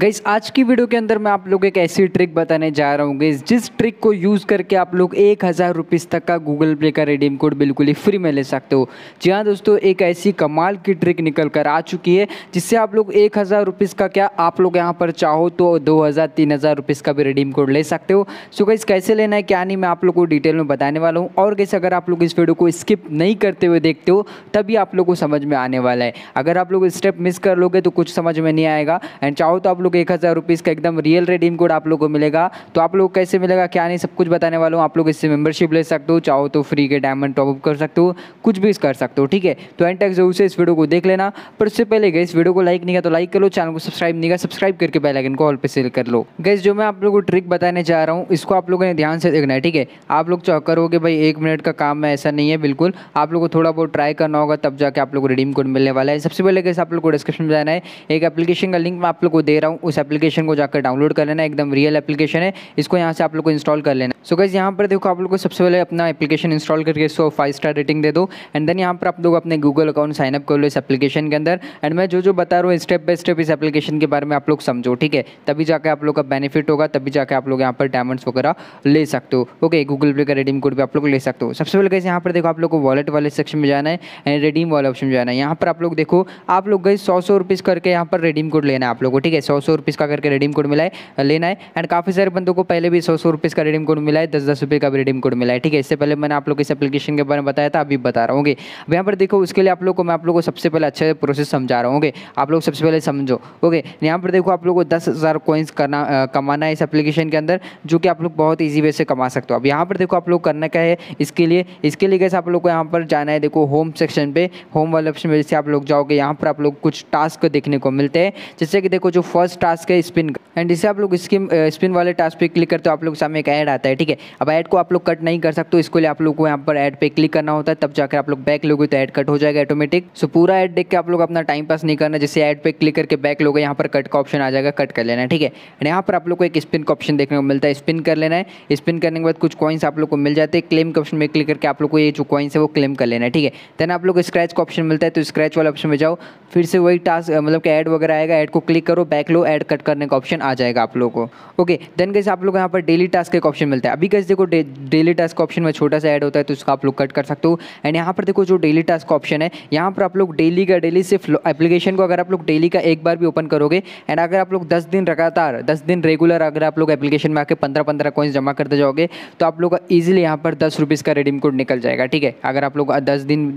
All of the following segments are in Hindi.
गईस आज की वीडियो के अंदर मैं आप लोग एक ऐसी ट्रिक बताने जा रहा हूँ गईस जिस ट्रिक को यूज़ करके आप लोग एक हज़ार रुपीज़ तक का गूगल पे का रिडीम कोड बिल्कुल ही फ्री में ले सकते हो जी हाँ दोस्तों एक ऐसी कमाल की ट्रिक निकल कर आ चुकी है जिससे आप लोग एक हज़ार रुपीज़ का क्या आप लोग यहाँ पर चाहो तो दो हज़ार तीन हज़ार का भी रिडीम कोड ले सकते हो सो गईस कैसे लेना है क्या नहीं मैं आप लोग को डिटेल में बताने वाला हूँ और गैस अगर आप लोग इस वीडियो को स्किप नहीं करते हुए देखते हो तभी आप लोग को समझ में आने वाला है अगर आप लोग स्टेप मिस कर लोगे तो कुछ समझ में नहीं आएगा एंड चाहो तो आप लोग एक हज़ार रुपीज़ का एकदम रियल रेडीम कोड आप लोग को मिलेगा तो आप लोग कैसे मिलेगा क्या नहीं सब कुछ बताने वाला हूँ आप लोग इससे मेंबरशिप ले सकते हो चाहो तो फ्री के डायमंड टॉपअप कर सकते हो कुछ भी कर सकते हो ठीक है तो एंड तक जरूर से इस वीडियो को देख लेना पर उससे पहले गए इस वीडियो को लाइक नहीं किया तो लाइक कर लो चैनल को सब्सक्राइब नहीं किया सब्सक्राइब करके बेलाइकन को ऑल पर सेल कर लो गैस जो मैं आप लोग को ट्रिक बताने जा रहा हूँ इसको आप लोगों ने ध्यान से देखना है ठीक है आप लोग चौक करोगे भाई एक मिनट का काम है ऐसा नहीं है बिल्कुल आप लोग को थोड़ा बहुत ट्राई करना होगा तब जाके आप लोग को रिडीम कोड मिलने वाला है सबसे पहले गैस आप लोग को डिस्क्रिप्शन में जाना है एक एप्लीकेशन का लिंक मैं आप लोग को दे रहा हूँ हूँ उस एप्लीकेशन को जाकर डाउनलोड कर लेना एकदम रियल एप्लीकेशन है इसको यहाँ से आप लोग को इंस्टॉल कर लेना सो गाइज यहाँ पर देखो आप लोग को सबसे पहले अपना एप्लीकेशन इंस्टॉल करके इसको फाइव स्टार रेटिंग दे दो एंड देन यहाँ पर आप लोग अपने गूगल अकाउंट साइन अप कर लो इस एप्लीकेशन के अंदर एंड मैं जो जो बता रहा हूँ स्टेप बाय स्टेप इस एप्लीकेशन के बारे में आप लोग समझो ठीक है तभी जाकर आप लोग का बेनिफिट होगा तभी जाकर आप लोग यहाँ पर डायमंड्स वगैरह ले सकते हो ओके गूगल पे का रेडीम कोड भी आप लोग ले सकते हो सबसे पहले गाइज यहाँ पर देखो आप लोग को वॉलेट वाले सेक्शन में जाना है एंड रेडीम वाले ऑप्शन में जाना है यहाँ पर आप लोग देखो आप लोग गई सौ सौ रुपीज़ करके यहाँ पर रेडीम कोड लेना है आप लोग को ठीक है सौ सौ रुपीज़ का करके रिडीम कोड मिला है लेना है एंड काफ़ी सारे बंदों को पहले भी सौ सौ रुपीज़ का रिडीम कोड मिला है दस दस रुपये का भी रिडीम कोड मिला है ठीक है इससे पहले मैंने आप लोग इस एप्लीकेशन के बारे में बताया था अभी बता रहा हूँ अब यहाँ पर देखो उसके लिए आप लोग को मैं आप लोग को सबसे पहले अच्छे प्रोसेस समझा रहा हूँ आप लोग सबसे पहले समझो ओके यहाँ पर देखो आप लोग को दस हज़ार कोइंस करना कमाना है इस एप्लीकेशन के अंदर जो कि आप लोग बहुत ईजी वे से कमा सकते हो अब यहाँ पर देखो आप लोग करना क्या है इसके लिए इसके लिए कैसे आप लोग को यहाँ पर जाना है देखो होम सेक्शन पे होम वाले ऑप्शन में जैसे आप लोग जाओगे यहाँ पर आप लोग कुछ टास्क देखने को मिलते हैं जैसे कि देखो जो फर्स्ट पास टास्क है स्पिन एंड इसे आप लोग स्किन स्पिन वाले टास्क पे क्लिक करते हो आप लोग सामने एक ऐड आता है ठीक है अब ऐड को आप लोग कट नहीं कर सकते इसके लिए आप लोग को यहाँ पर ऐड पे क्लिक करना होता है तब जाकर आप लोग बैक लोगे तो ऐड कट हो जाएगा ऑटोमेटिक सो पूरा ऐड देख के आप लोग अपना टाइम पास नहीं करना जैसे ऐड पे क्लिक करके बैक लोगे यहाँ पर कट का ऑप्शन आ जाएगा कट कर लेना है ठीक है यहाँ पर आप लोग को एक स्पिन का ऑप्शन देखने को मिलता है स्पिन कर लेना है स्पिन करने के बाद कुछ कॉइन्स आप लोग को मिल जाते हैं क्लेम के ऑप्शन में क्लिक करके आप लोग को ये जो कॉइन्स है वो क्लेम कर लेना है ठीक है देन आप लोग स्क्रैच का ऑप्शन मिलता है तो स्क्रैच वाले ऑप्शन में जाओ फिर से वही टास्क मतलब कि ऐड वगैरह आएगा ऐड को क्लिक करो बैक लो ऐड कट करने का ऑप्शन आ जाएगा आप लोगों को ओके देन कैसे आप लोग यहाँ पर डेली टास्क का ऑप्शन मिलता है अभी कैसे देखो डेली टास्क ऑप्शन में छोटा सा ऐड होता है तो उसका आप लोग कट कर सकते हो एंड यहाँ पर देखो जो डेली टास्क ऑप्शन है यहाँ पर आप लोग डेली का डेली सिर्फ एप्लीकेशन को अगर आप लोग डेली का एक बार भी ओपन करोगे एंड अगर आप लोग दस दिन लगातार दस दिन रेगुलर अगर आप लोग एप्लीकेशन में आकर पंद्रह पंद्रह कॉइन्स जमा करते जाओगे तो आप लोग ईजिली यहाँ पर दस रुपीज़ का रेडीम कोड निकल जाएगा ठीक है अगर आप लोग दस दिन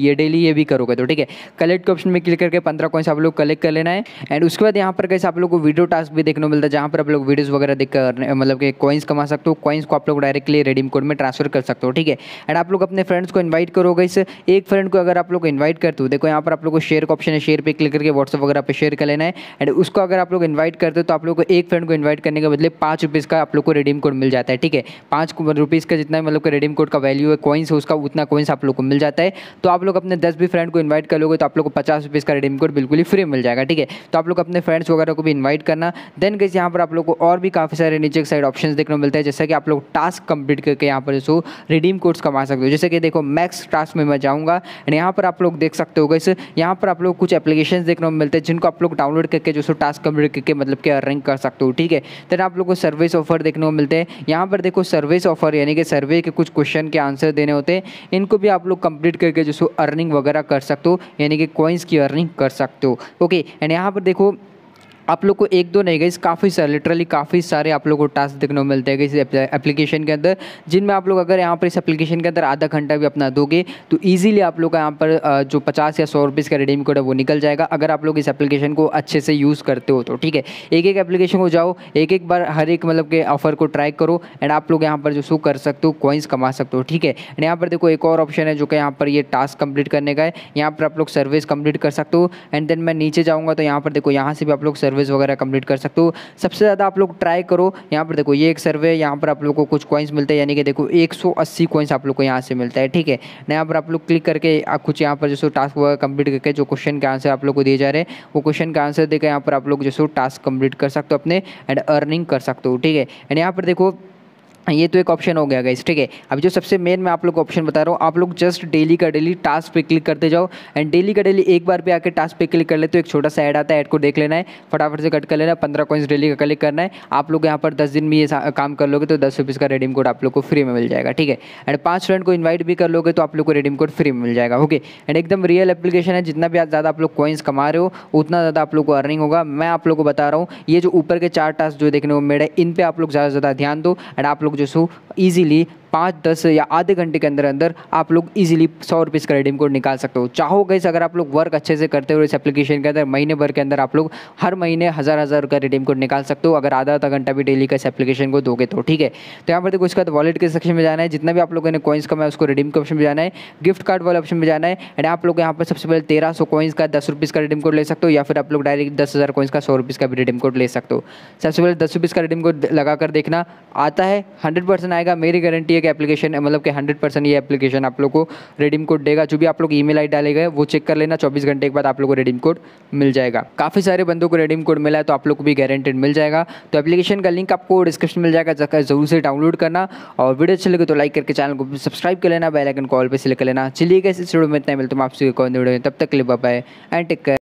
ये डेली ये भी करोगे तो ठीक है कलेक्ट के ऑप्शन में क्लिक करके पंद्रह कॉइन्स आप लोग कलेक्ट कर लेना है एंड उसके बाद यहाँ पर गाइस आप लोग को वीडियो टास्क भी देखने को मिलता है जहाँ पर आप लोग वीडियोज़ वगैरह देख कर मतलब कि कॉइन्स कमा सकते हो कॉइन्स को आप लोग डायरेक्टली रेडीम कोड में ट्रांसफर कर सकते हो ठीक है एंड आप लोग अपने फ्रेंड्स को इन्वाइट करोगे इस एक फ्रेंड को अगर आप लोग इन्वाइट करते हो देखो यहाँ पर आप लोग को शेयर का ऑप्शन है शेयर पर क्लिक करके व्हाट्सअप वगैरह पर शेयर कर लेना है एंड उसको अगर आप लोग इन्वाइट करते हो तो आप लोग को एक फ्रेंड को इन्वाइट करने के बदले पाँच रुपीज़ का आप लोग को रेडीम कोड मिल जाता है ठीक है पाँच रुपीज़ का जितना मतलब रेडीम कोड का वैल्यू है कॉइन्स उसका उतना कॉइन्स आप लोग को मिल जाता है तो आप लोग अपने दस भी फ्रेंड को इन्वाइट कर लोगे तो आप लोग को पचास रुपीज़ का रेडीम कोड बिल्कुल ही फ्री मिल जाएगा ठीक है तो आप लोग अपने फ्रेंड्स वगैरह वगैरह को भी इन्वाइट करना देन गैस यहाँ पर आप लोग को और भी काफ़ी सारे नीचे साइड ऑप्शन देखने को मिलते हैं जैसे कि आप लोग टास्क कंप्लीट करके यहाँ पर जो रिडीम कोड्स कमा सकते हो जैसे कि देखो मैक्स टास्क में मैं जाऊँगा एंड यहाँ पर आप लोग देख सकते हो गैस यहाँ पर आप लोग कुछ एप्लीकेशन देखने को मिलते हैं जिनको आप लोग डाउनलोड करके जो टास्क कंप्लीट करके मतलब कि अर्निंग कर सकते हो ठीक है देन आप लोग को सर्विस ऑफर देखने को मिलते हैं यहाँ पर देखो सर्विस ऑफर यानी कि सर्वे के कुछ क्वेश्चन के आंसर देने होते हैं इनको भी आप लोग कंप्लीट करके जो अर्निंग वगैरह कर सकते हो यानी कि कॉइन्स की अर्निंग कर सकते हो ओके एंड यहाँ पर देखो आप लोग को एक दो नहीं गई काफ़ी सारे लिटरली काफ़ी सारे आप लोग को टास्क देखने को मिलते हैं इस एप्लीकेशन के अंदर जिनमें आप लोग अगर यहाँ पर इस एप्लीकेशन के अंदर आधा घंटा भी अपना दोगे तो ईजिली आप लोग का यहाँ पर जो पचास या सौ रुपीज़ का रिडीम कोड है वो निकल जाएगा अगर आप लोग इस एप्लीकेशन को अच्छे से यूज़ करते हो तो ठीक है एक एक एप्लीकेशन को जाओ एक एक बार हर एक मतलब के ऑफर को ट्राई करो एंड आप लोग यहाँ पर जो शो कर सकते हो कॉइन्स कमा सकते हो ठीक है एंड यहाँ पर देखो एक और ऑप्शन है जो कि यहाँ पर ये टास्क कंप्लीट करने का है यहाँ पर आप लोग सर्विस कंप्लीट कर सकते हो एंड देन मैं नीचे जाऊँगा तो यहाँ पर देखो यहाँ से भी आप लोग सर्विस सर्विस वगैरह कंप्लीट कर सकते हो सबसे ज़्यादा आप लोग ट्राई करो यहाँ पर देखो ये एक सर्वे यहाँ पर आप लोग को कुछ कॉइन्स मिलते हैं यानी कि देखो एक सौ अस्सी कॉइन्स आप लोग को यहाँ से मिलता है ठीक है ना यहाँ पर आप लोग क्लिक करके आप कुछ यहाँ पर जैसे टास्क वगैरह कम्प्लीट करके जो क्वेश्चन के आंसर आप लोग को दिए जा रहे हैं वो क्वेश्चन का आंसर देकर यहाँ पर आप लोग जैसे टास्क कम्प्लीट कर सकते हो अपने एंड अर्निंग कर सकते हो ठीक है एंड यहाँ पर देखो ये तो एक ऑप्शन हो गया गाइस ठीक है अब जो सबसे मेन मैं आप लोग को ऑप्शन बता रहा हूँ आप लोग जस्ट डेली का डेली टास्क पे क्लिक करते जाओ एंड डेली का डेली एक बार भी आके टास्क पे क्लिक कर ले तो एक छोटा सा ऐड आता है ऐड को देख लेना है फटाफट से कट कर लेना है पंद्रह कॉइन्स डेली का कलेक्ट करना है आप लोग यहाँ पर दस दिन भी ये काम कर लोगे तो दस रुपीज़ का रेडीम कोड आप लोग को फ्री में मिल जाएगा ठीक है एंड पाँच फ्रेंड को इन्वाइट भी कर लोगे तो आप लोग को रेडीम कोड फ्री में मिल जाएगा ओके एंड एकदम रियल एप्लीकेशन है जितना भी ज़्यादा आप लोग कॉइन्स कमा रहे हो उतना ज़्यादा आप लोग को अर्निंग होगा मैं आप लोग को बता रहा हूँ ये जो ऊपर के चार टास्क जो देखने को मेड है इन पर आप लोग ज़्यादा से ज़्यादा ध्यान दो एंड आप लोग लोग जो सो ईजिली पाँच दस या आधे घंटे के अंदर अंदर आप लोग इजीली सौ रुपीज़ का रिडीम कोड निकाल सकते हो चाहो गई अगर आप लोग वर्क अच्छे से करते हो इस एप्लीकेशन के अंदर महीने भर के अंदर आप लोग हर महीने हज़ार हज़ार का रिडीम कोड निकाल सकते हो अगर आधा आधा घंटा भी डेली का इस एप्लीकेशन को दोगे तो ठीक है तो यहाँ पर देखो इसका वॉलेट के सेक्शन में जाना है जितना भी आप लोगों ने कॉइन्स कमाया उसको रिडीम के ऑप्शन में जाना है गिफ्ट कार्ड वाले ऑप्शन में जाना है एंड आप लोग यहाँ पर सबसे पहले तेरह सौ का दस का रिडीम कोड ले सकते हो या फिर आप लोग डायरेक्ट दस हज़ार का सौ का भी रिडीम कोड ले सकते हो सबसे पहले दस का रिडीम कोड लगाकर देखना आता है हंड्रेड परसेंट आएगा मेरी गारंटी है कि एप्लीकेशन मतलब कि हंड्रेड परसेंट ये एप्लीकेशन आप लोग को रेडीम कोड देगा जो भी आप लोग ई मेल आई डालेगा वो चेक कर लेना चौबीस घंटे के बाद आप लोग को रेडीम कोड मिल जाएगा काफ़ी सारे बंदों को रेडीम कोड मिला है तो आप लोग को भी गारंटेड मिल जाएगा तो एप्लीकेशन का लिंक आपको डिस्क्रिप्शन मिल जाएगा जरूर से डाउनलोड करना और वीडियो अच्छे लगे तो लाइक करके चैनल को सब्सक्राइब कर लेना बेलाइकन कॉल पर सिलेक्ट कर लेना चलिए कैसे इस में इतना मिलता हूँ आपसे कौन वीडियो तब तक क्लिप बाय एंड टेक